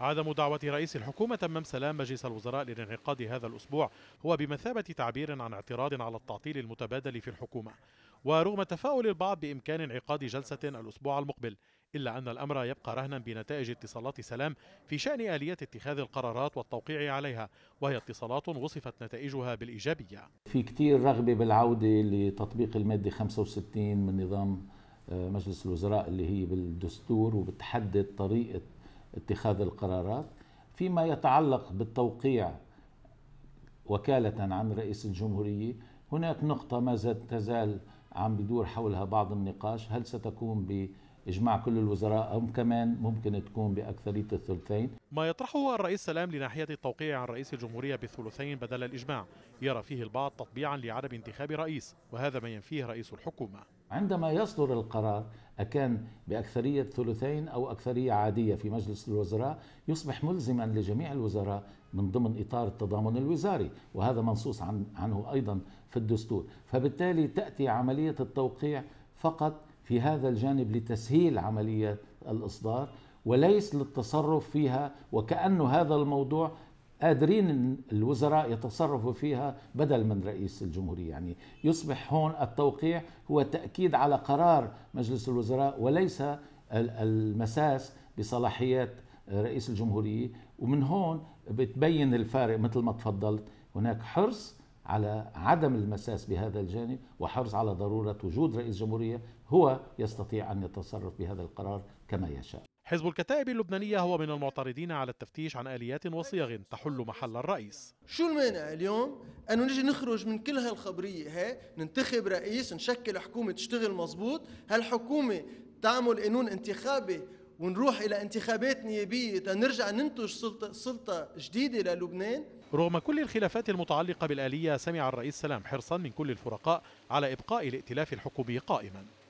عدم دعوة رئيس الحكومة تمام سلام مجلس الوزراء للانعقاد هذا الأسبوع هو بمثابة تعبير عن اعتراض على التعطيل المتبادل في الحكومة ورغم تفاؤل البعض بإمكان انعقاد جلسة الأسبوع المقبل إلا أن الأمر يبقى رهنا بنتائج اتصالات سلام في شأن آلية اتخاذ القرارات والتوقيع عليها وهي اتصالات وصفت نتائجها بالإيجابية في كتير رغبة بالعودة لتطبيق المادة 65 من نظام آه، مجلس الوزراء اللي هي بالدستور وبتحدد طريقة اتخاذ القرارات فيما يتعلق بالتوقيع وكالة عن رئيس الجمهورية هناك نقطة ما زالت تزال عم بدور حولها بعض النقاش هل ستكون إجماع كل الوزراء هم كمان ممكن تكون بأكثرية الثلثين ما يطرحه الرئيس سلام لناحية التوقيع عن رئيس الجمهورية بالثلثين بدل الإجماع يرى فيه البعض تطبيعا لعدم انتخاب رئيس وهذا ما ينفيه رئيس الحكومة عندما يصدر القرار أكان بأكثرية ثلثين أو أكثرية عادية في مجلس الوزراء يصبح ملزما لجميع الوزراء من ضمن إطار التضامن الوزاري وهذا منصوص عن عنه أيضا في الدستور فبالتالي تأتي عملية التوقيع فقط في هذا الجانب لتسهيل عملية الإصدار وليس للتصرف فيها وكأنه هذا الموضوع قادرين الوزراء يتصرفوا فيها بدل من رئيس الجمهورية يعني يصبح هون التوقيع هو تأكيد على قرار مجلس الوزراء وليس المساس بصلاحيات رئيس الجمهورية ومن هون بتبين الفارق مثل ما تفضلت هناك حرص على عدم المساس بهذا الجانب وحرص على ضروره وجود رئيس جمهوريه هو يستطيع ان يتصرف بهذا القرار كما يشاء. حزب الكتائب اللبنانية هو من المعترضين على التفتيش عن آليات وصيغ تحل محل الرئيس شو المانع اليوم أنه نجي نخرج من كل هالخبرية هاي ننتخب رئيس نشكل حكومة تشتغل مظبوط هالحكومة تعمل قانون انتخابي ونروح الى انتخابات نيابيه تنرجع ننتج سلطه سلطه جديده للبنان رغم كل الخلافات المتعلقه بالاليه سمع الرئيس سلام حرصا من كل الفرقاء على ابقاء الائتلاف الحكومي قائما